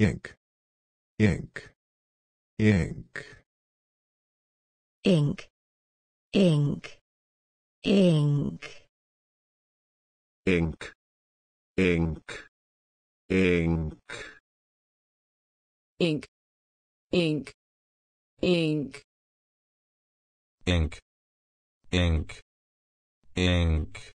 ink ink ink ink ink ink ink ink ink ink ink ink ink ink ink